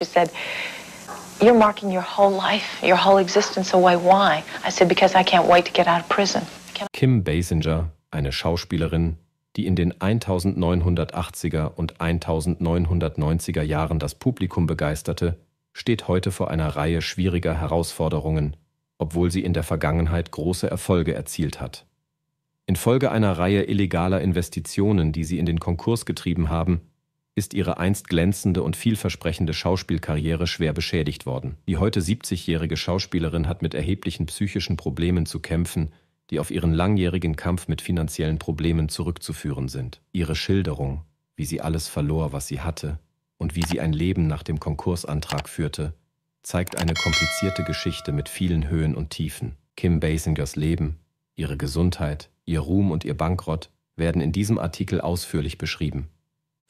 She said, You're marking your whole life, your whole existence away. Why? I said, Because I can't wait to get out of prison. Kim Basinger, eine Schauspielerin, die in den 1980er und 1990er Jahren das Publikum begeisterte, steht heute vor einer Reihe schwieriger Herausforderungen, obwohl sie in der Vergangenheit große Erfolge erzielt hat. Infolge einer Reihe illegaler Investitionen, die sie in den Konkurs getrieben haben, ist ihre einst glänzende und vielversprechende Schauspielkarriere schwer beschädigt worden. Die heute 70-jährige Schauspielerin hat mit erheblichen psychischen Problemen zu kämpfen, die auf ihren langjährigen Kampf mit finanziellen Problemen zurückzuführen sind. Ihre Schilderung, wie sie alles verlor, was sie hatte, und wie sie ein Leben nach dem Konkursantrag führte, zeigt eine komplizierte Geschichte mit vielen Höhen und Tiefen. Kim Basingers Leben, ihre Gesundheit, ihr Ruhm und ihr Bankrott werden in diesem Artikel ausführlich beschrieben.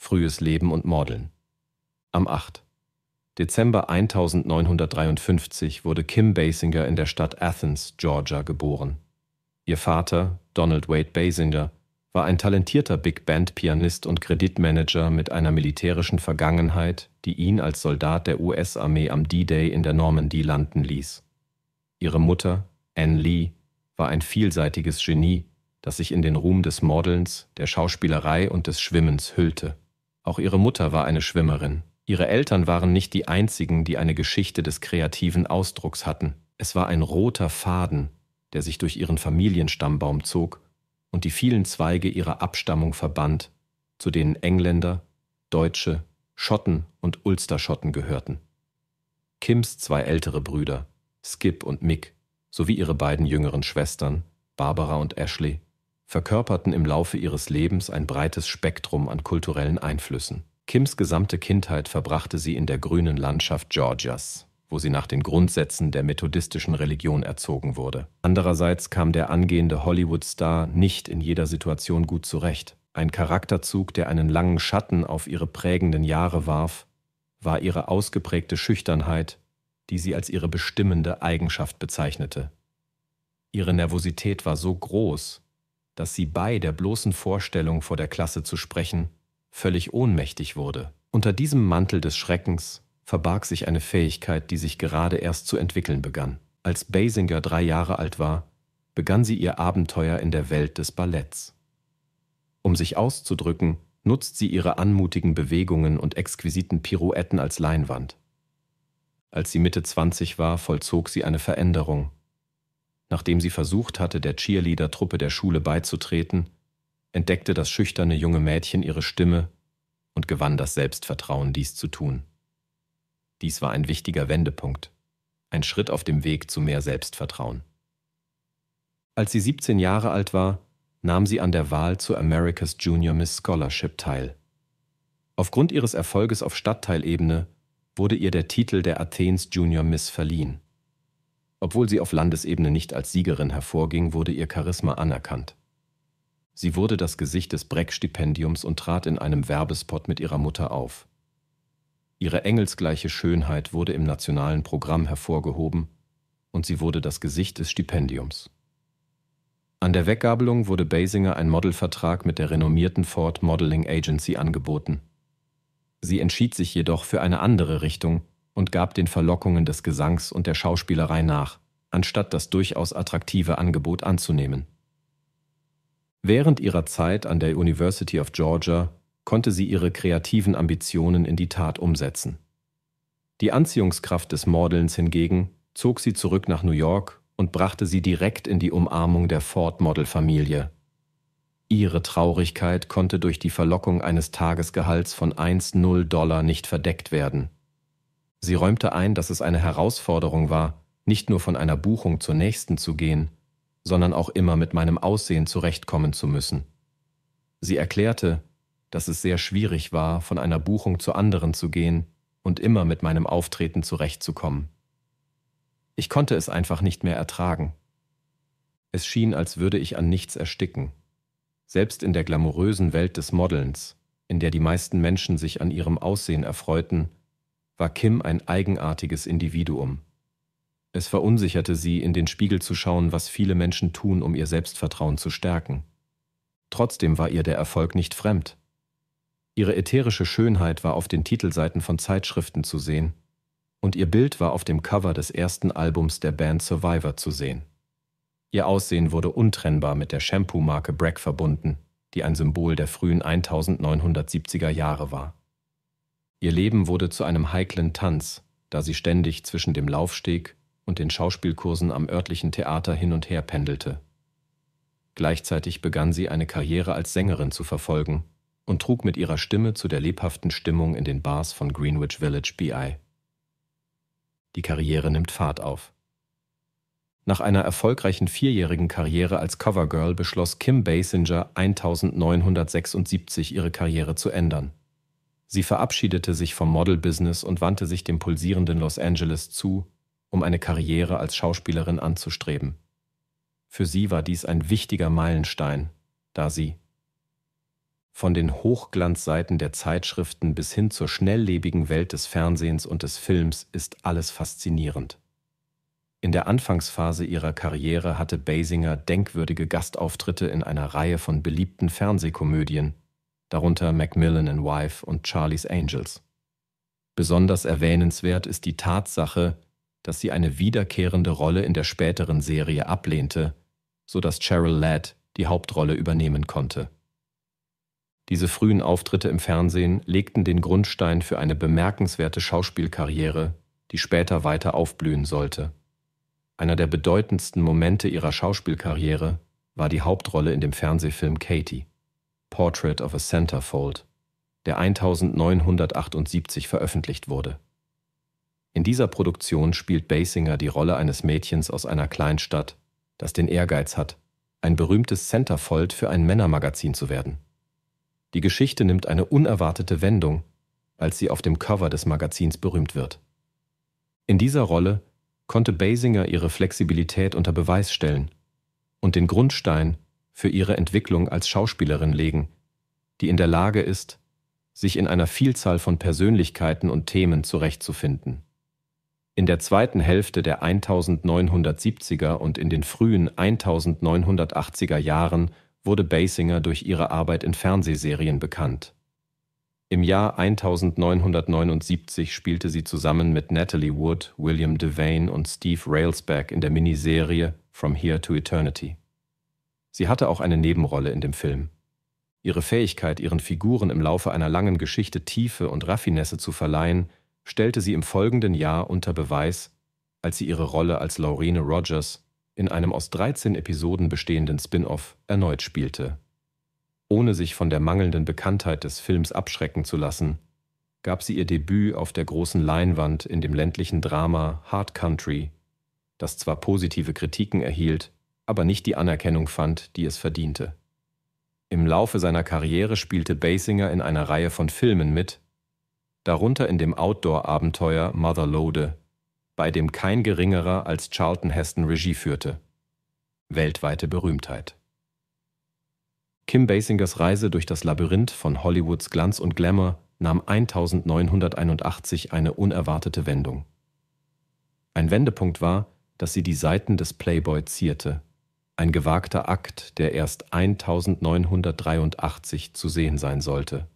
Frühes Leben und Mordeln. Am 8. Dezember 1953 wurde Kim Basinger in der Stadt Athens, Georgia, geboren. Ihr Vater, Donald Wade Basinger, war ein talentierter Big Band-Pianist und Kreditmanager mit einer militärischen Vergangenheit, die ihn als Soldat der US-Armee am D-Day in der Normandie landen ließ. Ihre Mutter, Anne Lee, war ein vielseitiges Genie, das sich in den Ruhm des Modelns, der Schauspielerei und des Schwimmens hüllte. Auch ihre Mutter war eine Schwimmerin. Ihre Eltern waren nicht die einzigen, die eine Geschichte des kreativen Ausdrucks hatten. Es war ein roter Faden, der sich durch ihren Familienstammbaum zog und die vielen Zweige ihrer Abstammung verband, zu denen Engländer, Deutsche, Schotten und Ulsterschotten gehörten. Kims zwei ältere Brüder, Skip und Mick, sowie ihre beiden jüngeren Schwestern, Barbara und Ashley, verkörperten im Laufe ihres Lebens ein breites Spektrum an kulturellen Einflüssen. Kims gesamte Kindheit verbrachte sie in der grünen Landschaft Georgias, wo sie nach den Grundsätzen der methodistischen Religion erzogen wurde. Andererseits kam der angehende Hollywood-Star nicht in jeder Situation gut zurecht. Ein Charakterzug, der einen langen Schatten auf ihre prägenden Jahre warf, war ihre ausgeprägte Schüchternheit, die sie als ihre bestimmende Eigenschaft bezeichnete. Ihre Nervosität war so groß, dass sie bei der bloßen Vorstellung vor der Klasse zu sprechen völlig ohnmächtig wurde. Unter diesem Mantel des Schreckens verbarg sich eine Fähigkeit, die sich gerade erst zu entwickeln begann. Als Basinger drei Jahre alt war, begann sie ihr Abenteuer in der Welt des Balletts. Um sich auszudrücken, nutzt sie ihre anmutigen Bewegungen und exquisiten Pirouetten als Leinwand. Als sie Mitte 20 war, vollzog sie eine Veränderung, nachdem sie versucht hatte, der Cheerleader-Truppe der Schule beizutreten, entdeckte das schüchterne junge Mädchen ihre Stimme und gewann das Selbstvertrauen, dies zu tun. Dies war ein wichtiger Wendepunkt, ein Schritt auf dem Weg zu mehr Selbstvertrauen. Als sie 17 Jahre alt war, nahm sie an der Wahl zur America's Junior Miss Scholarship teil. Aufgrund ihres Erfolges auf Stadtteilebene wurde ihr der Titel der Athens Junior Miss verliehen. Obwohl sie auf Landesebene nicht als Siegerin hervorging, wurde ihr Charisma anerkannt. Sie wurde das Gesicht des Breck-Stipendiums und trat in einem Werbespot mit ihrer Mutter auf. Ihre engelsgleiche Schönheit wurde im nationalen Programm hervorgehoben und sie wurde das Gesicht des Stipendiums. An der Weggabelung wurde Basinger ein Modelvertrag mit der renommierten Ford Modeling Agency angeboten. Sie entschied sich jedoch für eine andere Richtung und gab den Verlockungen des Gesangs und der Schauspielerei nach, anstatt das durchaus attraktive Angebot anzunehmen. Während ihrer Zeit an der University of Georgia konnte sie ihre kreativen Ambitionen in die Tat umsetzen. Die Anziehungskraft des Modelns hingegen zog sie zurück nach New York und brachte sie direkt in die Umarmung der Ford-Model-Familie. Ihre Traurigkeit konnte durch die Verlockung eines Tagesgehalts von 1,0 Dollar nicht verdeckt werden. Sie räumte ein, dass es eine Herausforderung war, nicht nur von einer Buchung zur nächsten zu gehen, sondern auch immer mit meinem Aussehen zurechtkommen zu müssen. Sie erklärte, dass es sehr schwierig war, von einer Buchung zur anderen zu gehen und immer mit meinem Auftreten zurechtzukommen. Ich konnte es einfach nicht mehr ertragen. Es schien, als würde ich an nichts ersticken. Selbst in der glamourösen Welt des Modelns, in der die meisten Menschen sich an ihrem Aussehen erfreuten, war Kim ein eigenartiges Individuum. Es verunsicherte sie, in den Spiegel zu schauen, was viele Menschen tun, um ihr Selbstvertrauen zu stärken. Trotzdem war ihr der Erfolg nicht fremd. Ihre ätherische Schönheit war auf den Titelseiten von Zeitschriften zu sehen, und ihr Bild war auf dem Cover des ersten Albums der Band Survivor zu sehen. Ihr Aussehen wurde untrennbar mit der Shampoo-Marke Breck verbunden, die ein Symbol der frühen 1970er Jahre war. Ihr Leben wurde zu einem heiklen Tanz, da sie ständig zwischen dem Laufsteg und den Schauspielkursen am örtlichen Theater hin und her pendelte. Gleichzeitig begann sie eine Karriere als Sängerin zu verfolgen und trug mit ihrer Stimme zu der lebhaften Stimmung in den Bars von Greenwich Village BI. Die Karriere nimmt Fahrt auf. Nach einer erfolgreichen vierjährigen Karriere als Covergirl beschloss Kim Basinger 1976 ihre Karriere zu ändern. Sie verabschiedete sich vom Model-Business und wandte sich dem pulsierenden Los Angeles zu, um eine Karriere als Schauspielerin anzustreben. Für sie war dies ein wichtiger Meilenstein, da sie von den Hochglanzseiten der Zeitschriften bis hin zur schnelllebigen Welt des Fernsehens und des Films ist alles faszinierend. In der Anfangsphase ihrer Karriere hatte Basinger denkwürdige Gastauftritte in einer Reihe von beliebten Fernsehkomödien, darunter Macmillan and Wife und Charlie's Angels. Besonders erwähnenswert ist die Tatsache, dass sie eine wiederkehrende Rolle in der späteren Serie ablehnte, sodass Cheryl Ladd die Hauptrolle übernehmen konnte. Diese frühen Auftritte im Fernsehen legten den Grundstein für eine bemerkenswerte Schauspielkarriere, die später weiter aufblühen sollte. Einer der bedeutendsten Momente ihrer Schauspielkarriere war die Hauptrolle in dem Fernsehfilm Katie. Portrait of a Centerfold, der 1978 veröffentlicht wurde. In dieser Produktion spielt Basinger die Rolle eines Mädchens aus einer Kleinstadt, das den Ehrgeiz hat, ein berühmtes Centerfold für ein Männermagazin zu werden. Die Geschichte nimmt eine unerwartete Wendung, als sie auf dem Cover des Magazins berühmt wird. In dieser Rolle konnte Basinger ihre Flexibilität unter Beweis stellen und den Grundstein für ihre Entwicklung als Schauspielerin legen, die in der Lage ist, sich in einer Vielzahl von Persönlichkeiten und Themen zurechtzufinden. In der zweiten Hälfte der 1970er und in den frühen 1980er Jahren wurde Basinger durch ihre Arbeit in Fernsehserien bekannt. Im Jahr 1979 spielte sie zusammen mit Natalie Wood, William Devane und Steve Railsback in der Miniserie From Here to Eternity. Sie hatte auch eine Nebenrolle in dem Film. Ihre Fähigkeit, ihren Figuren im Laufe einer langen Geschichte Tiefe und Raffinesse zu verleihen, stellte sie im folgenden Jahr unter Beweis, als sie ihre Rolle als Laurine Rogers in einem aus 13 Episoden bestehenden Spin-off erneut spielte. Ohne sich von der mangelnden Bekanntheit des Films abschrecken zu lassen, gab sie ihr Debüt auf der großen Leinwand in dem ländlichen Drama Hard Country, das zwar positive Kritiken erhielt, aber nicht die Anerkennung fand, die es verdiente. Im Laufe seiner Karriere spielte Basinger in einer Reihe von Filmen mit, darunter in dem Outdoor-Abenteuer Mother Lode, bei dem kein geringerer als Charlton Heston Regie führte. Weltweite Berühmtheit. Kim Basingers Reise durch das Labyrinth von Hollywoods Glanz und Glamour nahm 1981 eine unerwartete Wendung. Ein Wendepunkt war, dass sie die Seiten des Playboy zierte ein gewagter Akt, der erst 1983 zu sehen sein sollte.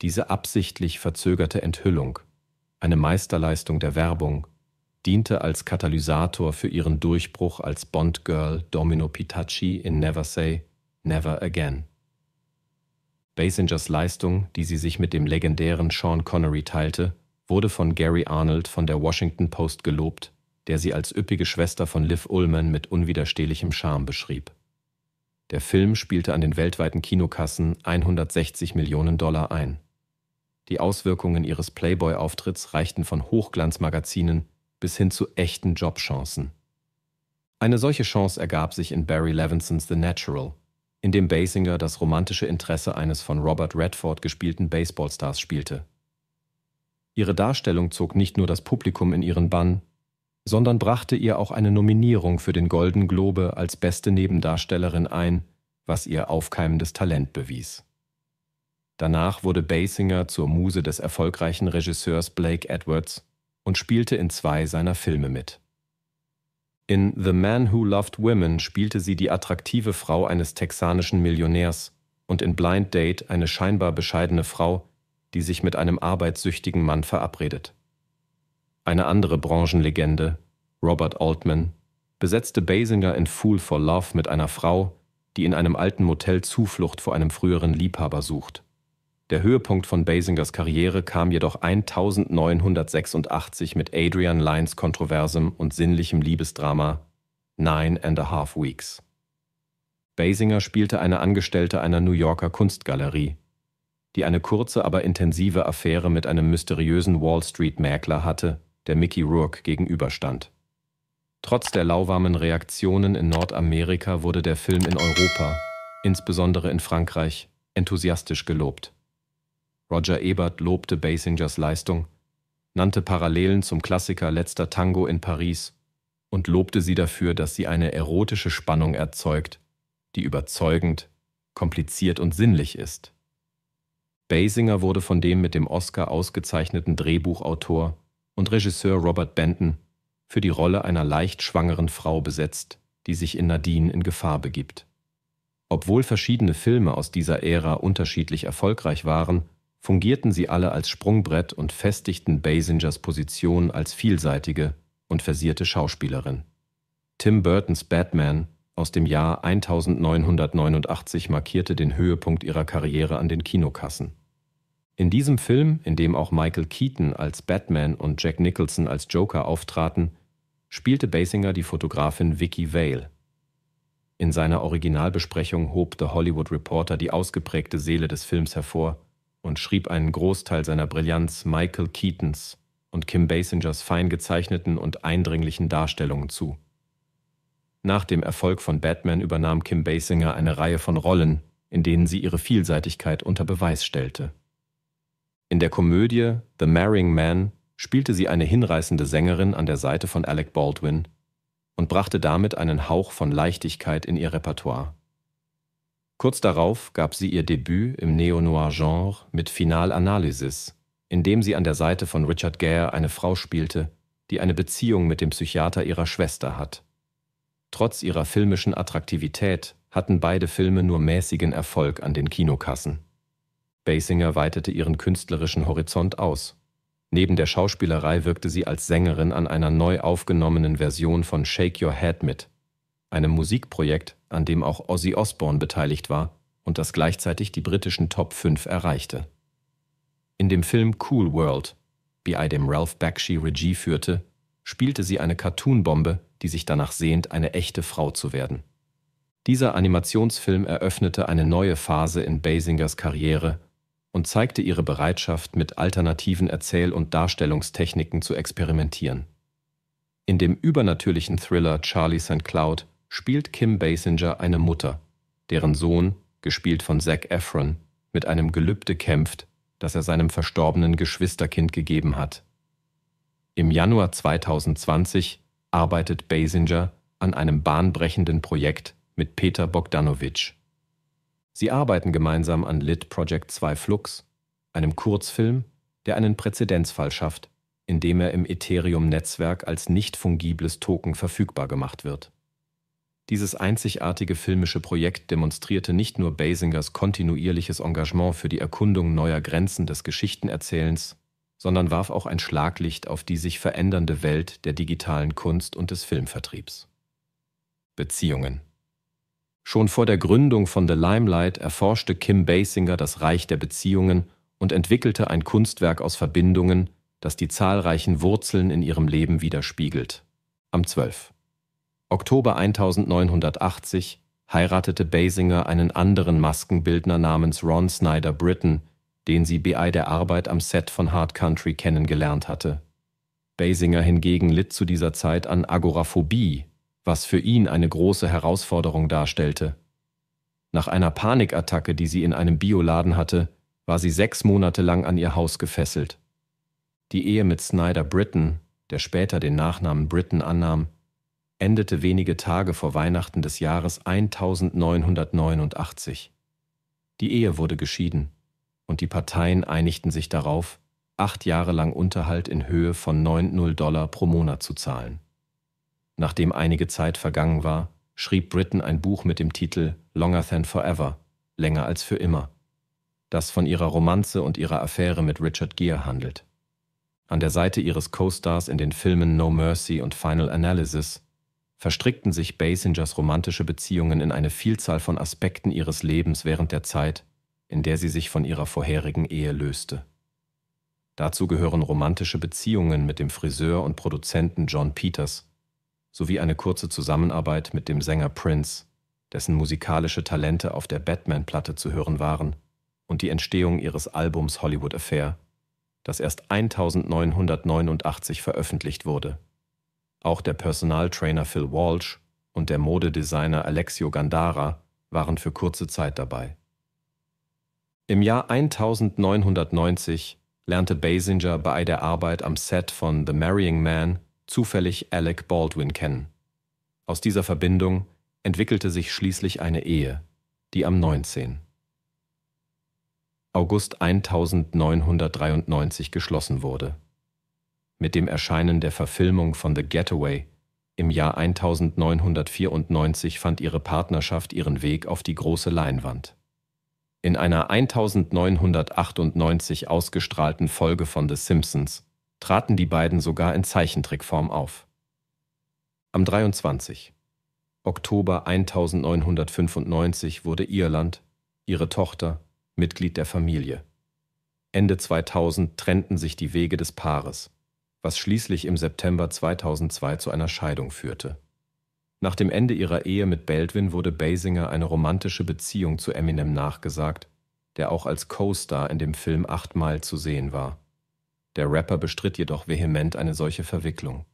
Diese absichtlich verzögerte Enthüllung, eine Meisterleistung der Werbung, diente als Katalysator für ihren Durchbruch als Bond-Girl Domino Pitachi in Never Say, Never Again. Basingers Leistung, die sie sich mit dem legendären Sean Connery teilte, wurde von Gary Arnold von der Washington Post gelobt der sie als üppige Schwester von Liv Ullman mit unwiderstehlichem Charme beschrieb. Der Film spielte an den weltweiten Kinokassen 160 Millionen Dollar ein. Die Auswirkungen ihres Playboy-Auftritts reichten von Hochglanzmagazinen bis hin zu echten Jobchancen. Eine solche Chance ergab sich in Barry Levinsons The Natural, in dem Basinger das romantische Interesse eines von Robert Redford gespielten Baseballstars spielte. Ihre Darstellung zog nicht nur das Publikum in ihren Bann, sondern brachte ihr auch eine Nominierung für den Golden Globe als beste Nebendarstellerin ein, was ihr aufkeimendes Talent bewies. Danach wurde Basinger zur Muse des erfolgreichen Regisseurs Blake Edwards und spielte in zwei seiner Filme mit. In The Man Who Loved Women spielte sie die attraktive Frau eines texanischen Millionärs und in Blind Date eine scheinbar bescheidene Frau, die sich mit einem arbeitssüchtigen Mann verabredet. Eine andere Branchenlegende, Robert Altman, besetzte Basinger in Fool for Love mit einer Frau, die in einem alten Motel Zuflucht vor einem früheren Liebhaber sucht. Der Höhepunkt von Basingers Karriere kam jedoch 1986 mit Adrian Lynes kontroversem und sinnlichem Liebesdrama Nine and a Half Weeks. Basinger spielte eine Angestellte einer New Yorker Kunstgalerie, die eine kurze, aber intensive Affäre mit einem mysteriösen Wall Street-Mäkler hatte, der Mickey Rourke gegenüberstand. Trotz der lauwarmen Reaktionen in Nordamerika wurde der Film in Europa, insbesondere in Frankreich, enthusiastisch gelobt. Roger Ebert lobte Basingers Leistung, nannte Parallelen zum Klassiker Letzter Tango in Paris und lobte sie dafür, dass sie eine erotische Spannung erzeugt, die überzeugend, kompliziert und sinnlich ist. Basinger wurde von dem mit dem Oscar ausgezeichneten Drehbuchautor und Regisseur Robert Benton für die Rolle einer leicht schwangeren Frau besetzt, die sich in Nadine in Gefahr begibt. Obwohl verschiedene Filme aus dieser Ära unterschiedlich erfolgreich waren, fungierten sie alle als Sprungbrett und festigten Basingers Position als vielseitige und versierte Schauspielerin. Tim Burtons Batman aus dem Jahr 1989 markierte den Höhepunkt ihrer Karriere an den Kinokassen. In diesem Film, in dem auch Michael Keaton als Batman und Jack Nicholson als Joker auftraten, spielte Basinger die Fotografin Vicky Vale. In seiner Originalbesprechung hob The Hollywood Reporter die ausgeprägte Seele des Films hervor und schrieb einen Großteil seiner Brillanz Michael Keatons und Kim Basingers fein gezeichneten und eindringlichen Darstellungen zu. Nach dem Erfolg von Batman übernahm Kim Basinger eine Reihe von Rollen, in denen sie ihre Vielseitigkeit unter Beweis stellte. In der Komödie The Marrying Man spielte sie eine hinreißende Sängerin an der Seite von Alec Baldwin und brachte damit einen Hauch von Leichtigkeit in ihr Repertoire. Kurz darauf gab sie ihr Debüt im Neo-Noir-Genre mit Final Analysis, in dem sie an der Seite von Richard Gere eine Frau spielte, die eine Beziehung mit dem Psychiater ihrer Schwester hat. Trotz ihrer filmischen Attraktivität hatten beide Filme nur mäßigen Erfolg an den Kinokassen. Basinger weitete ihren künstlerischen Horizont aus. Neben der Schauspielerei wirkte sie als Sängerin an einer neu aufgenommenen Version von Shake Your Head mit, einem Musikprojekt, an dem auch Ozzy Osbourne beteiligt war und das gleichzeitig die britischen Top 5 erreichte. In dem Film Cool World, wie I dem Ralph Bakshi Regie führte, spielte sie eine Cartoonbombe, die sich danach sehnt, eine echte Frau zu werden. Dieser Animationsfilm eröffnete eine neue Phase in Basingers Karriere und zeigte ihre Bereitschaft, mit alternativen Erzähl- und Darstellungstechniken zu experimentieren. In dem übernatürlichen Thriller Charlie St. Cloud spielt Kim Basinger eine Mutter, deren Sohn, gespielt von Zac Efron, mit einem Gelübde kämpft, das er seinem verstorbenen Geschwisterkind gegeben hat. Im Januar 2020 arbeitet Basinger an einem bahnbrechenden Projekt mit Peter Bogdanovich. Sie arbeiten gemeinsam an Lit Project 2 Flux, einem Kurzfilm, der einen Präzedenzfall schafft, indem er im Ethereum-Netzwerk als nicht fungibles Token verfügbar gemacht wird. Dieses einzigartige filmische Projekt demonstrierte nicht nur Basingers kontinuierliches Engagement für die Erkundung neuer Grenzen des Geschichtenerzählens, sondern warf auch ein Schlaglicht auf die sich verändernde Welt der digitalen Kunst und des Filmvertriebs. Beziehungen Schon vor der Gründung von The Limelight erforschte Kim Basinger das Reich der Beziehungen und entwickelte ein Kunstwerk aus Verbindungen, das die zahlreichen Wurzeln in ihrem Leben widerspiegelt. Am 12. Oktober 1980 heiratete Basinger einen anderen Maskenbildner namens Ron Snyder Britton, den sie bei der Arbeit am Set von Hard Country kennengelernt hatte. Basinger hingegen litt zu dieser Zeit an Agoraphobie, was für ihn eine große Herausforderung darstellte. Nach einer Panikattacke, die sie in einem Bioladen hatte, war sie sechs Monate lang an ihr Haus gefesselt. Die Ehe mit Snyder Britton, der später den Nachnamen Britton annahm, endete wenige Tage vor Weihnachten des Jahres 1989. Die Ehe wurde geschieden und die Parteien einigten sich darauf, acht Jahre lang Unterhalt in Höhe von 9,0 Dollar pro Monat zu zahlen. Nachdem einige Zeit vergangen war, schrieb Britton ein Buch mit dem Titel Longer Than Forever, länger als für immer, das von ihrer Romanze und ihrer Affäre mit Richard Gere handelt. An der Seite ihres Co-Stars in den Filmen No Mercy und Final Analysis verstrickten sich Basingers romantische Beziehungen in eine Vielzahl von Aspekten ihres Lebens während der Zeit, in der sie sich von ihrer vorherigen Ehe löste. Dazu gehören romantische Beziehungen mit dem Friseur und Produzenten John Peters, sowie eine kurze Zusammenarbeit mit dem Sänger Prince, dessen musikalische Talente auf der Batman-Platte zu hören waren, und die Entstehung ihres Albums Hollywood Affair, das erst 1989 veröffentlicht wurde. Auch der Personaltrainer Phil Walsh und der Modedesigner Alexio Gandara waren für kurze Zeit dabei. Im Jahr 1990 lernte Basinger bei der Arbeit am Set von The Marrying Man zufällig Alec Baldwin kennen. Aus dieser Verbindung entwickelte sich schließlich eine Ehe, die am 19. August 1993 geschlossen wurde. Mit dem Erscheinen der Verfilmung von The Getaway im Jahr 1994 fand ihre Partnerschaft ihren Weg auf die große Leinwand. In einer 1998 ausgestrahlten Folge von The Simpsons traten die beiden sogar in Zeichentrickform auf. Am 23. Oktober 1995 wurde Irland, ihre Tochter, Mitglied der Familie. Ende 2000 trennten sich die Wege des Paares, was schließlich im September 2002 zu einer Scheidung führte. Nach dem Ende ihrer Ehe mit Beldwin wurde Basinger eine romantische Beziehung zu Eminem nachgesagt, der auch als Co-Star in dem Film achtmal zu sehen war. Der Rapper bestritt jedoch vehement eine solche Verwicklung.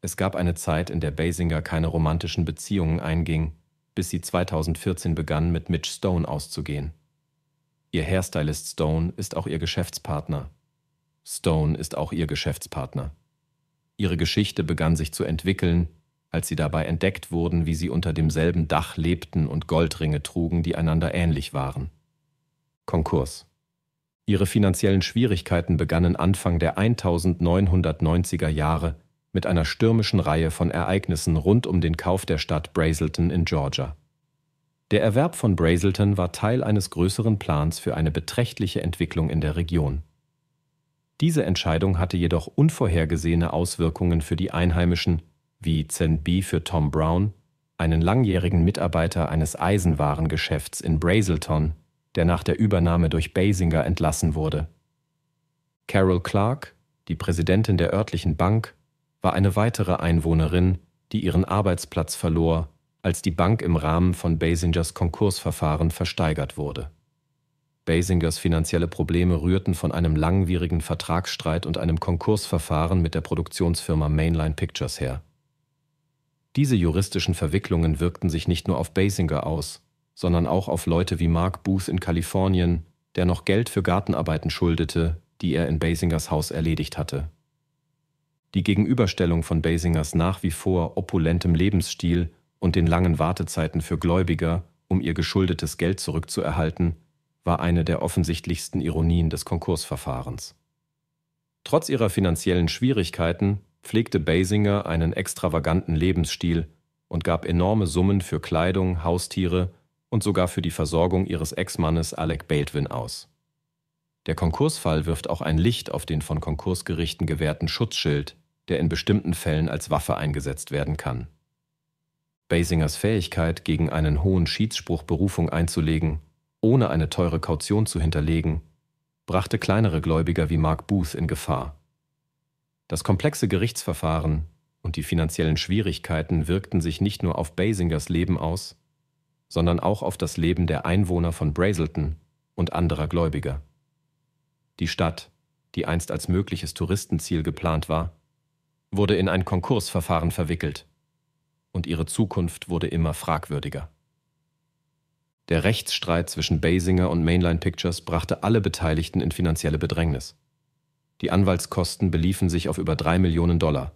Es gab eine Zeit, in der Basinger keine romantischen Beziehungen einging, bis sie 2014 begann, mit Mitch Stone auszugehen. Ihr Hairstylist Stone ist auch ihr Geschäftspartner. Stone ist auch ihr Geschäftspartner. Ihre Geschichte begann sich zu entwickeln, als sie dabei entdeckt wurden, wie sie unter demselben Dach lebten und Goldringe trugen, die einander ähnlich waren. Konkurs. Ihre finanziellen Schwierigkeiten begannen Anfang der 1990er Jahre mit einer stürmischen Reihe von Ereignissen rund um den Kauf der Stadt Brazelton in Georgia. Der Erwerb von Brazelton war Teil eines größeren Plans für eine beträchtliche Entwicklung in der Region. Diese Entscheidung hatte jedoch unvorhergesehene Auswirkungen für die Einheimischen, wie Zen B für Tom Brown, einen langjährigen Mitarbeiter eines Eisenwarengeschäfts in Brazelton, der nach der Übernahme durch Basinger entlassen wurde. Carol Clark, die Präsidentin der örtlichen Bank, war eine weitere Einwohnerin, die ihren Arbeitsplatz verlor, als die Bank im Rahmen von Basingers Konkursverfahren versteigert wurde. Basingers finanzielle Probleme rührten von einem langwierigen Vertragsstreit und einem Konkursverfahren mit der Produktionsfirma Mainline Pictures her. Diese juristischen Verwicklungen wirkten sich nicht nur auf Basinger aus, sondern auch auf Leute wie Mark Booth in Kalifornien, der noch Geld für Gartenarbeiten schuldete, die er in Basingers Haus erledigt hatte. Die Gegenüberstellung von Basingers nach wie vor opulentem Lebensstil und den langen Wartezeiten für Gläubiger, um ihr geschuldetes Geld zurückzuerhalten, war eine der offensichtlichsten Ironien des Konkursverfahrens. Trotz ihrer finanziellen Schwierigkeiten pflegte Basinger einen extravaganten Lebensstil und gab enorme Summen für Kleidung, Haustiere und sogar für die Versorgung ihres Ex-Mannes Alec Baldwin aus. Der Konkursfall wirft auch ein Licht auf den von Konkursgerichten gewährten Schutzschild, der in bestimmten Fällen als Waffe eingesetzt werden kann. Basingers Fähigkeit, gegen einen hohen Schiedsspruch Berufung einzulegen, ohne eine teure Kaution zu hinterlegen, brachte kleinere Gläubiger wie Mark Booth in Gefahr. Das komplexe Gerichtsverfahren und die finanziellen Schwierigkeiten wirkten sich nicht nur auf Basingers Leben aus, sondern auch auf das Leben der Einwohner von Brazelton und anderer Gläubiger. Die Stadt, die einst als mögliches Touristenziel geplant war, wurde in ein Konkursverfahren verwickelt und ihre Zukunft wurde immer fragwürdiger. Der Rechtsstreit zwischen Basinger und Mainline Pictures brachte alle Beteiligten in finanzielle Bedrängnis. Die Anwaltskosten beliefen sich auf über drei Millionen Dollar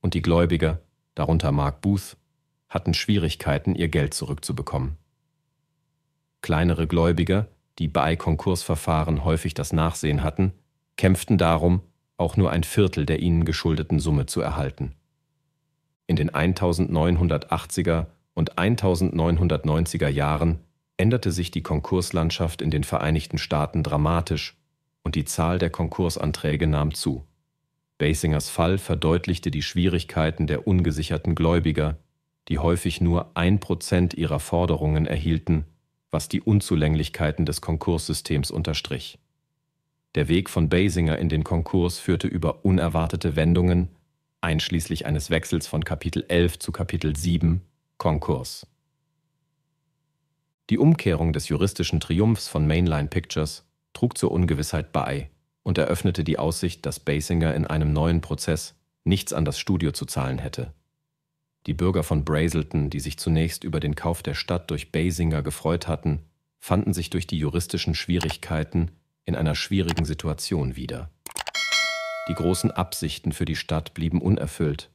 und die Gläubiger, darunter Mark Booth hatten Schwierigkeiten, ihr Geld zurückzubekommen. Kleinere Gläubiger, die bei Konkursverfahren häufig das Nachsehen hatten, kämpften darum, auch nur ein Viertel der ihnen geschuldeten Summe zu erhalten. In den 1980er und 1990er Jahren änderte sich die Konkurslandschaft in den Vereinigten Staaten dramatisch und die Zahl der Konkursanträge nahm zu. Basingers Fall verdeutlichte die Schwierigkeiten der ungesicherten Gläubiger, die häufig nur ein Prozent ihrer Forderungen erhielten, was die Unzulänglichkeiten des Konkurssystems unterstrich. Der Weg von Basinger in den Konkurs führte über unerwartete Wendungen, einschließlich eines Wechsels von Kapitel 11 zu Kapitel 7, Konkurs. Die Umkehrung des juristischen Triumphs von Mainline Pictures trug zur Ungewissheit bei und eröffnete die Aussicht, dass Basinger in einem neuen Prozess nichts an das Studio zu zahlen hätte. Die Bürger von Brazelton, die sich zunächst über den Kauf der Stadt durch Basinger gefreut hatten, fanden sich durch die juristischen Schwierigkeiten in einer schwierigen Situation wieder. Die großen Absichten für die Stadt blieben unerfüllt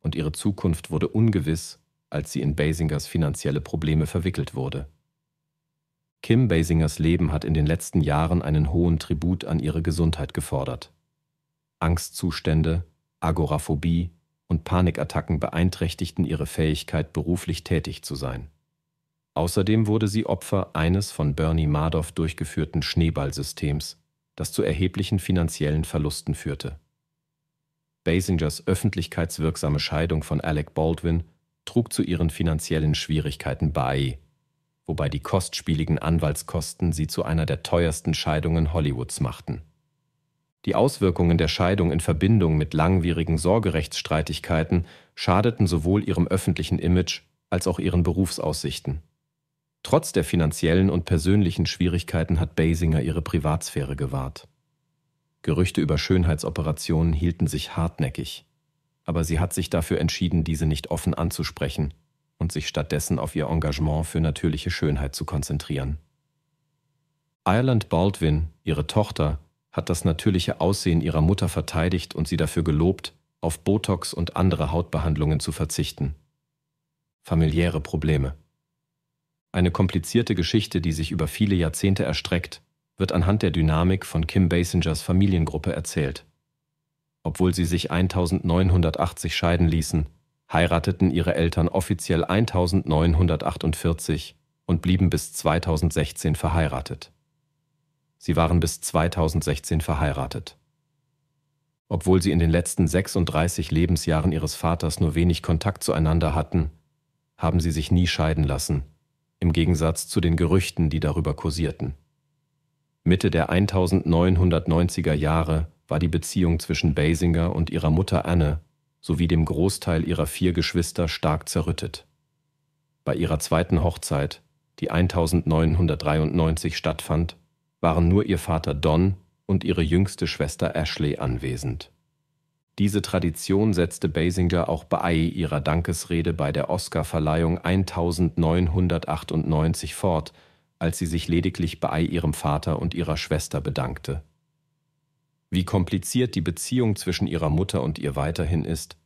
und ihre Zukunft wurde ungewiss, als sie in Basingers finanzielle Probleme verwickelt wurde. Kim Basingers Leben hat in den letzten Jahren einen hohen Tribut an ihre Gesundheit gefordert. Angstzustände, Agoraphobie, und Panikattacken beeinträchtigten ihre Fähigkeit, beruflich tätig zu sein. Außerdem wurde sie Opfer eines von Bernie Madoff durchgeführten Schneeballsystems, das zu erheblichen finanziellen Verlusten führte. Basingers öffentlichkeitswirksame Scheidung von Alec Baldwin trug zu ihren finanziellen Schwierigkeiten bei, wobei die kostspieligen Anwaltskosten sie zu einer der teuersten Scheidungen Hollywoods machten. Die Auswirkungen der Scheidung in Verbindung mit langwierigen Sorgerechtsstreitigkeiten schadeten sowohl ihrem öffentlichen Image als auch ihren Berufsaussichten. Trotz der finanziellen und persönlichen Schwierigkeiten hat Basinger ihre Privatsphäre gewahrt. Gerüchte über Schönheitsoperationen hielten sich hartnäckig, aber sie hat sich dafür entschieden, diese nicht offen anzusprechen und sich stattdessen auf ihr Engagement für natürliche Schönheit zu konzentrieren. Ireland Baldwin, ihre Tochter, hat das natürliche Aussehen ihrer Mutter verteidigt und sie dafür gelobt, auf Botox und andere Hautbehandlungen zu verzichten. Familiäre Probleme. Eine komplizierte Geschichte, die sich über viele Jahrzehnte erstreckt, wird anhand der Dynamik von Kim Basingers Familiengruppe erzählt. Obwohl sie sich 1980 scheiden ließen, heirateten ihre Eltern offiziell 1948 und blieben bis 2016 verheiratet. Sie waren bis 2016 verheiratet. Obwohl sie in den letzten 36 Lebensjahren ihres Vaters nur wenig Kontakt zueinander hatten, haben sie sich nie scheiden lassen, im Gegensatz zu den Gerüchten, die darüber kursierten. Mitte der 1990er Jahre war die Beziehung zwischen Basinger und ihrer Mutter Anne sowie dem Großteil ihrer vier Geschwister stark zerrüttet. Bei ihrer zweiten Hochzeit, die 1993 stattfand, waren nur ihr Vater Don und ihre jüngste Schwester Ashley anwesend. Diese Tradition setzte Basinger auch bei ihrer Dankesrede bei der Oscarverleihung 1998 fort, als sie sich lediglich bei ihrem Vater und ihrer Schwester bedankte. Wie kompliziert die Beziehung zwischen ihrer Mutter und ihr weiterhin ist,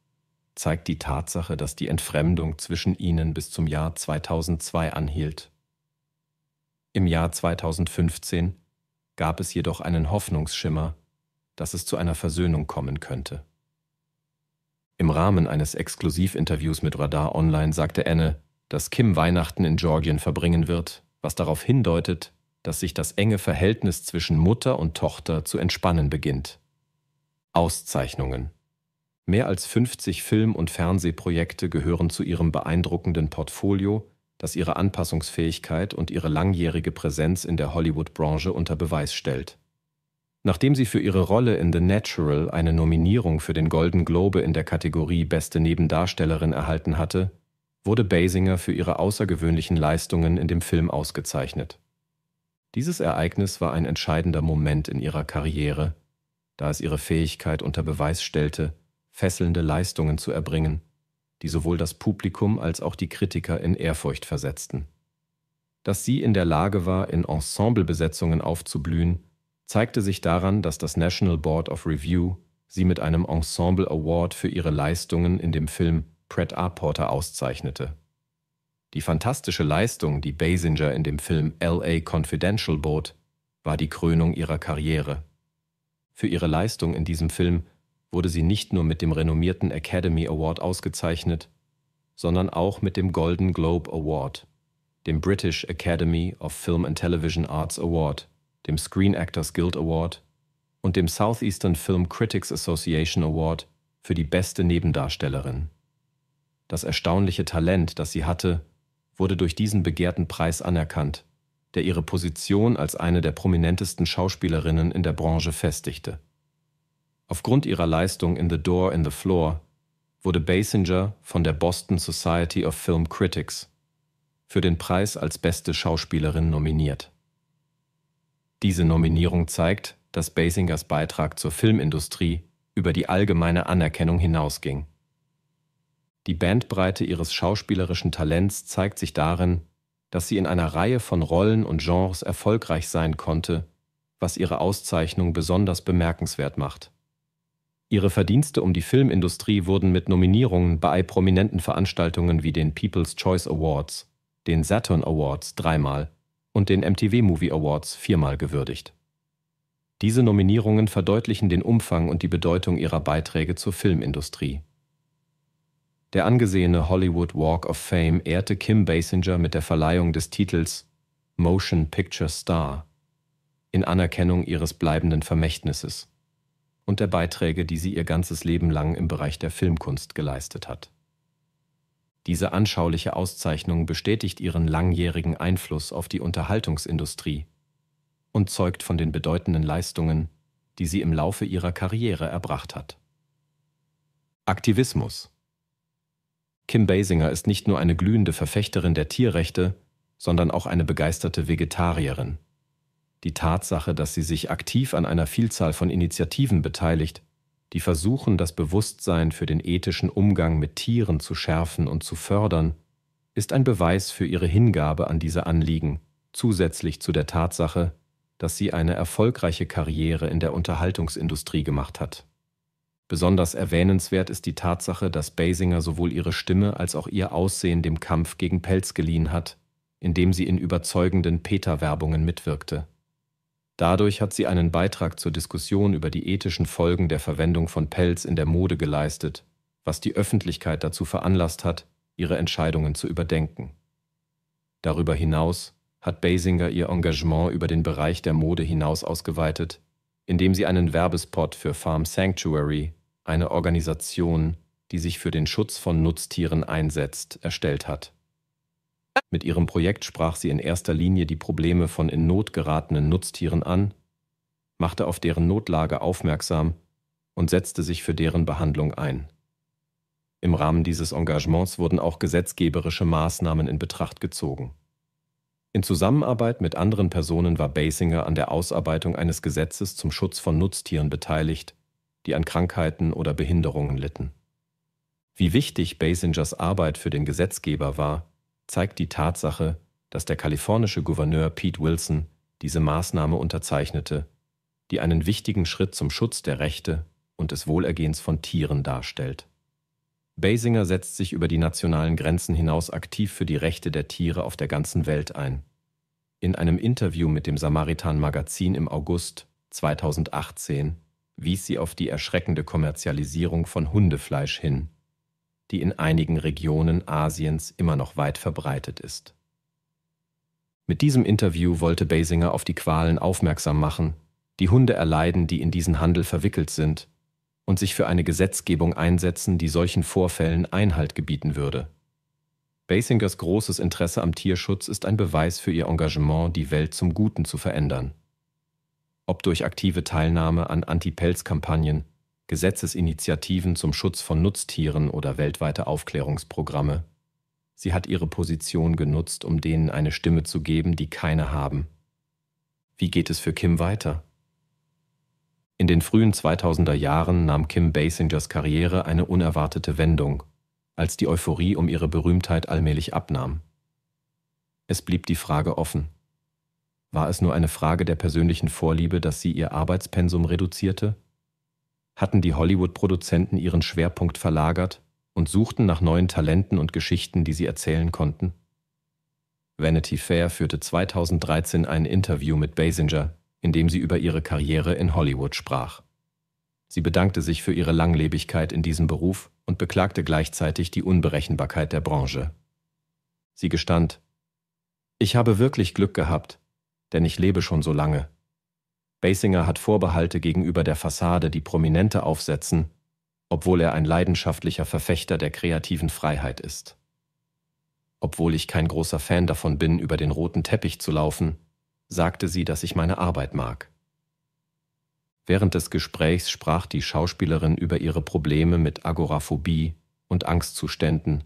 zeigt die Tatsache, dass die Entfremdung zwischen ihnen bis zum Jahr 2002 anhielt. Im Jahr 2015 gab es jedoch einen Hoffnungsschimmer, dass es zu einer Versöhnung kommen könnte. Im Rahmen eines Exklusivinterviews mit Radar Online sagte Anne, dass Kim Weihnachten in Georgien verbringen wird, was darauf hindeutet, dass sich das enge Verhältnis zwischen Mutter und Tochter zu entspannen beginnt. Auszeichnungen Mehr als 50 Film- und Fernsehprojekte gehören zu ihrem beeindruckenden Portfolio, das ihre Anpassungsfähigkeit und ihre langjährige Präsenz in der Hollywood-Branche unter Beweis stellt. Nachdem sie für ihre Rolle in The Natural eine Nominierung für den Golden Globe in der Kategorie Beste Nebendarstellerin erhalten hatte, wurde Basinger für ihre außergewöhnlichen Leistungen in dem Film ausgezeichnet. Dieses Ereignis war ein entscheidender Moment in ihrer Karriere, da es ihre Fähigkeit unter Beweis stellte, fesselnde Leistungen zu erbringen die sowohl das Publikum als auch die Kritiker in Ehrfurcht versetzten. Dass sie in der Lage war, in Ensemblebesetzungen aufzublühen, zeigte sich daran, dass das National Board of Review sie mit einem Ensemble Award für ihre Leistungen in dem Film Pratt A. Porter auszeichnete. Die fantastische Leistung, die Basinger in dem Film LA Confidential bot, war die Krönung ihrer Karriere. Für ihre Leistung in diesem Film wurde sie nicht nur mit dem renommierten Academy Award ausgezeichnet, sondern auch mit dem Golden Globe Award, dem British Academy of Film and Television Arts Award, dem Screen Actors Guild Award und dem Southeastern Film Critics Association Award für die beste Nebendarstellerin. Das erstaunliche Talent, das sie hatte, wurde durch diesen begehrten Preis anerkannt, der ihre Position als eine der prominentesten Schauspielerinnen in der Branche festigte. Aufgrund ihrer Leistung in The Door in the Floor wurde Basinger von der Boston Society of Film Critics für den Preis als beste Schauspielerin nominiert. Diese Nominierung zeigt, dass Basingers Beitrag zur Filmindustrie über die allgemeine Anerkennung hinausging. Die Bandbreite ihres schauspielerischen Talents zeigt sich darin, dass sie in einer Reihe von Rollen und Genres erfolgreich sein konnte, was ihre Auszeichnung besonders bemerkenswert macht. Ihre Verdienste um die Filmindustrie wurden mit Nominierungen bei prominenten Veranstaltungen wie den People's Choice Awards, den Saturn Awards dreimal und den MTV Movie Awards viermal gewürdigt. Diese Nominierungen verdeutlichen den Umfang und die Bedeutung ihrer Beiträge zur Filmindustrie. Der angesehene Hollywood Walk of Fame ehrte Kim Basinger mit der Verleihung des Titels Motion Picture Star in Anerkennung ihres bleibenden Vermächtnisses und der Beiträge, die sie ihr ganzes Leben lang im Bereich der Filmkunst geleistet hat. Diese anschauliche Auszeichnung bestätigt ihren langjährigen Einfluss auf die Unterhaltungsindustrie und zeugt von den bedeutenden Leistungen, die sie im Laufe ihrer Karriere erbracht hat. Aktivismus Kim Basinger ist nicht nur eine glühende Verfechterin der Tierrechte, sondern auch eine begeisterte Vegetarierin die Tatsache, dass sie sich aktiv an einer Vielzahl von Initiativen beteiligt, die versuchen, das Bewusstsein für den ethischen Umgang mit Tieren zu schärfen und zu fördern, ist ein Beweis für ihre Hingabe an diese Anliegen, zusätzlich zu der Tatsache, dass sie eine erfolgreiche Karriere in der Unterhaltungsindustrie gemacht hat. Besonders erwähnenswert ist die Tatsache, dass Basinger sowohl ihre Stimme als auch ihr Aussehen dem Kampf gegen Pelz geliehen hat, indem sie in überzeugenden Peter-Werbungen mitwirkte. Dadurch hat sie einen Beitrag zur Diskussion über die ethischen Folgen der Verwendung von Pelz in der Mode geleistet, was die Öffentlichkeit dazu veranlasst hat, ihre Entscheidungen zu überdenken. Darüber hinaus hat Basinger ihr Engagement über den Bereich der Mode hinaus ausgeweitet, indem sie einen Werbespot für Farm Sanctuary, eine Organisation, die sich für den Schutz von Nutztieren einsetzt, erstellt hat. Mit ihrem Projekt sprach sie in erster Linie die Probleme von in Not geratenen Nutztieren an, machte auf deren Notlage aufmerksam und setzte sich für deren Behandlung ein. Im Rahmen dieses Engagements wurden auch gesetzgeberische Maßnahmen in Betracht gezogen. In Zusammenarbeit mit anderen Personen war Basinger an der Ausarbeitung eines Gesetzes zum Schutz von Nutztieren beteiligt, die an Krankheiten oder Behinderungen litten. Wie wichtig Basingers Arbeit für den Gesetzgeber war, zeigt die Tatsache, dass der kalifornische Gouverneur Pete Wilson diese Maßnahme unterzeichnete, die einen wichtigen Schritt zum Schutz der Rechte und des Wohlergehens von Tieren darstellt. Basinger setzt sich über die nationalen Grenzen hinaus aktiv für die Rechte der Tiere auf der ganzen Welt ein. In einem Interview mit dem Samaritan Magazin im August 2018 wies sie auf die erschreckende Kommerzialisierung von Hundefleisch hin, die in einigen Regionen Asiens immer noch weit verbreitet ist. Mit diesem Interview wollte Basinger auf die Qualen aufmerksam machen, die Hunde erleiden, die in diesen Handel verwickelt sind, und sich für eine Gesetzgebung einsetzen, die solchen Vorfällen Einhalt gebieten würde. Basingers großes Interesse am Tierschutz ist ein Beweis für ihr Engagement, die Welt zum Guten zu verändern. Ob durch aktive Teilnahme an Anti-Pelz-Kampagnen, Gesetzesinitiativen zum Schutz von Nutztieren oder weltweite Aufklärungsprogramme. Sie hat ihre Position genutzt, um denen eine Stimme zu geben, die keine haben. Wie geht es für Kim weiter? In den frühen 2000er Jahren nahm Kim Basingers Karriere eine unerwartete Wendung, als die Euphorie um ihre Berühmtheit allmählich abnahm. Es blieb die Frage offen. War es nur eine Frage der persönlichen Vorliebe, dass sie ihr Arbeitspensum reduzierte? hatten die Hollywood-Produzenten ihren Schwerpunkt verlagert und suchten nach neuen Talenten und Geschichten, die sie erzählen konnten. Vanity Fair führte 2013 ein Interview mit Basinger, in dem sie über ihre Karriere in Hollywood sprach. Sie bedankte sich für ihre Langlebigkeit in diesem Beruf und beklagte gleichzeitig die Unberechenbarkeit der Branche. Sie gestand, ich habe wirklich Glück gehabt, denn ich lebe schon so lange. Basinger hat Vorbehalte gegenüber der Fassade, die Prominente aufsetzen, obwohl er ein leidenschaftlicher Verfechter der kreativen Freiheit ist. Obwohl ich kein großer Fan davon bin, über den roten Teppich zu laufen, sagte sie, dass ich meine Arbeit mag. Während des Gesprächs sprach die Schauspielerin über ihre Probleme mit Agoraphobie und Angstzuständen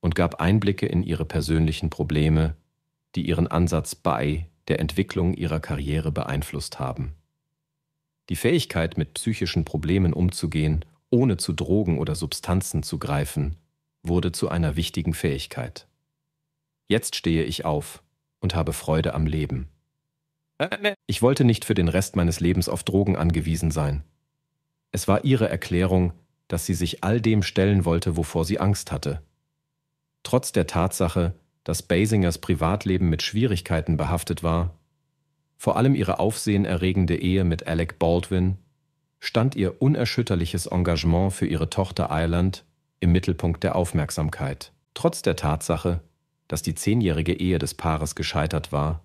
und gab Einblicke in ihre persönlichen Probleme, die ihren Ansatz bei der Entwicklung ihrer Karriere beeinflusst haben. Die Fähigkeit, mit psychischen Problemen umzugehen, ohne zu Drogen oder Substanzen zu greifen, wurde zu einer wichtigen Fähigkeit. Jetzt stehe ich auf und habe Freude am Leben. Ich wollte nicht für den Rest meines Lebens auf Drogen angewiesen sein. Es war ihre Erklärung, dass sie sich all dem stellen wollte, wovor sie Angst hatte. Trotz der Tatsache, dass Basingers Privatleben mit Schwierigkeiten behaftet war, vor allem ihre aufsehenerregende Ehe mit Alec Baldwin, stand ihr unerschütterliches Engagement für ihre Tochter Ireland im Mittelpunkt der Aufmerksamkeit. Trotz der Tatsache, dass die zehnjährige Ehe des Paares gescheitert war,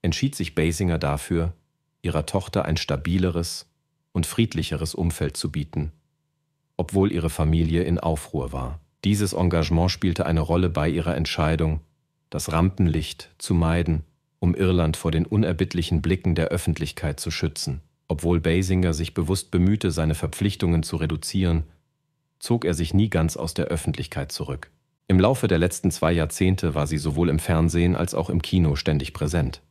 entschied sich Basinger dafür, ihrer Tochter ein stabileres und friedlicheres Umfeld zu bieten, obwohl ihre Familie in Aufruhr war. Dieses Engagement spielte eine Rolle bei ihrer Entscheidung, das Rampenlicht zu meiden, um Irland vor den unerbittlichen Blicken der Öffentlichkeit zu schützen. Obwohl Basinger sich bewusst bemühte, seine Verpflichtungen zu reduzieren, zog er sich nie ganz aus der Öffentlichkeit zurück. Im Laufe der letzten zwei Jahrzehnte war sie sowohl im Fernsehen als auch im Kino ständig präsent.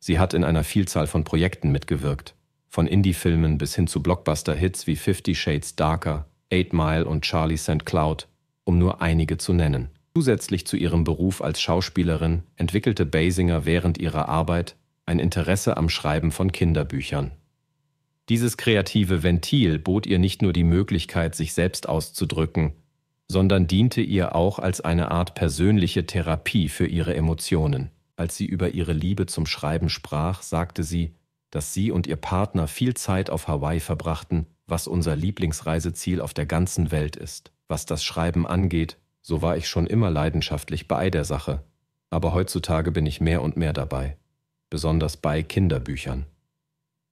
Sie hat in einer Vielzahl von Projekten mitgewirkt, von Indie-Filmen bis hin zu Blockbuster-Hits wie Fifty Shades Darker, Eight Mile und Charlie St. Cloud, um nur einige zu nennen. Zusätzlich zu ihrem Beruf als Schauspielerin entwickelte Basinger während ihrer Arbeit ein Interesse am Schreiben von Kinderbüchern. Dieses kreative Ventil bot ihr nicht nur die Möglichkeit, sich selbst auszudrücken, sondern diente ihr auch als eine Art persönliche Therapie für ihre Emotionen. Als sie über ihre Liebe zum Schreiben sprach, sagte sie, dass sie und ihr Partner viel Zeit auf Hawaii verbrachten, was unser Lieblingsreiseziel auf der ganzen Welt ist. Was das Schreiben angeht, so war ich schon immer leidenschaftlich bei der Sache, aber heutzutage bin ich mehr und mehr dabei, besonders bei Kinderbüchern.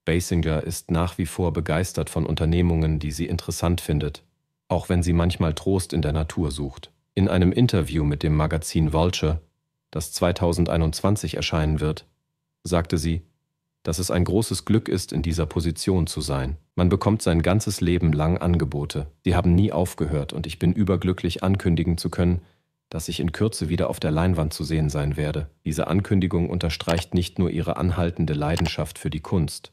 Basinger ist nach wie vor begeistert von Unternehmungen, die sie interessant findet, auch wenn sie manchmal Trost in der Natur sucht. In einem Interview mit dem Magazin Vulture, das 2021 erscheinen wird, sagte sie, dass es ein großes Glück ist, in dieser Position zu sein. Man bekommt sein ganzes Leben lang Angebote. Die haben nie aufgehört und ich bin überglücklich, ankündigen zu können, dass ich in Kürze wieder auf der Leinwand zu sehen sein werde. Diese Ankündigung unterstreicht nicht nur ihre anhaltende Leidenschaft für die Kunst,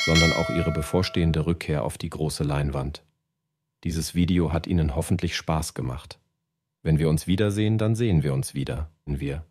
sondern auch ihre bevorstehende Rückkehr auf die große Leinwand. Dieses Video hat Ihnen hoffentlich Spaß gemacht. Wenn wir uns wiedersehen, dann sehen wir uns wieder. Wir.